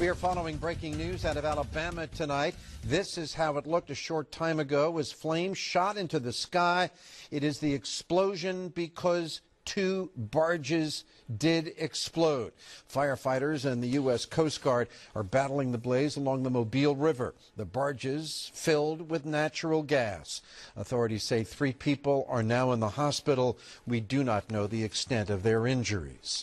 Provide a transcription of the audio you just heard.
We are following breaking news out of Alabama tonight. This is how it looked a short time ago as flames shot into the sky. It is the explosion because two barges did explode. Firefighters and the U.S. Coast Guard are battling the blaze along the Mobile River. The barges filled with natural gas. Authorities say three people are now in the hospital. We do not know the extent of their injuries.